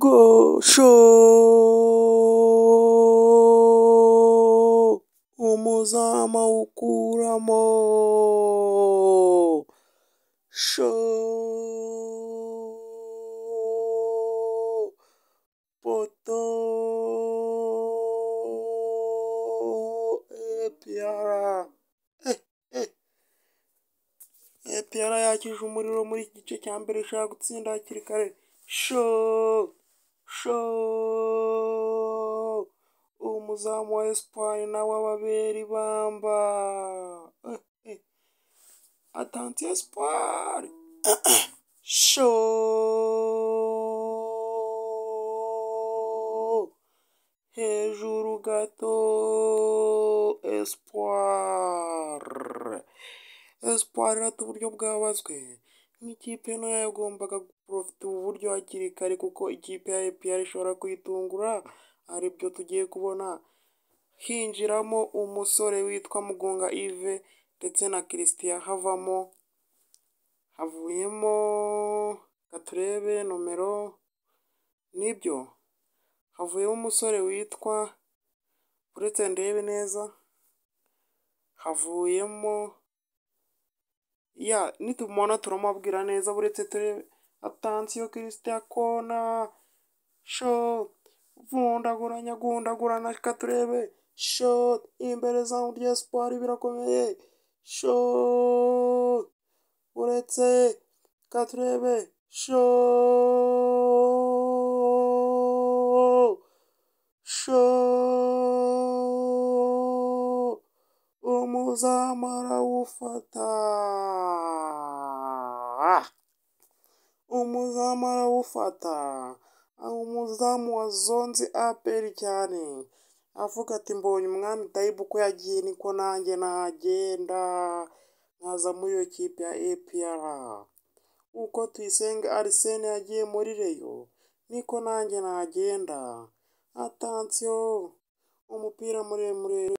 Gosho umuzamu awukuramo, sho poto eh, APR, eh, eh! APR yakije umuriro muri iki gice cya mbere ishaka gutsinda hakiri kare sho. show umuzamu wa esipanye nawe é ababera ibamba atanti é esipanye show hejuru gato espoir espoir irata uburyo bwabazwe n'ikipe ntoya yagombaga guprofita ubu buryo hakiri kare kuko ikipe ya APR ishobora kuyitungura ari byo tugiye kubona hinjiramo umusore witwa Mugunga Yves ndetse na Christian havamo havuyemo katurebe nomero nibyo havuyemo umusore witwa uretse ndebe neza havuyemo nitumubona turamubwira neza buretse turebe atansiyo kirisitiya kona sho vundaguranya gundagurana reka turebe sho imbere zamu rya siporo birakomeye sho uretse reka turebe sho Ah! uzamara wufata ah, umuzamu arawufata umuzamu zonzi aperi cyane avuga ati mbonye umwami dayibu uko yagiye niko nanjye nagenda nkaza muri iyo kipe ya apr uko tuyisenga arisene yagiye muri reyo niko nanjye nagenda atansiyo umupira muremure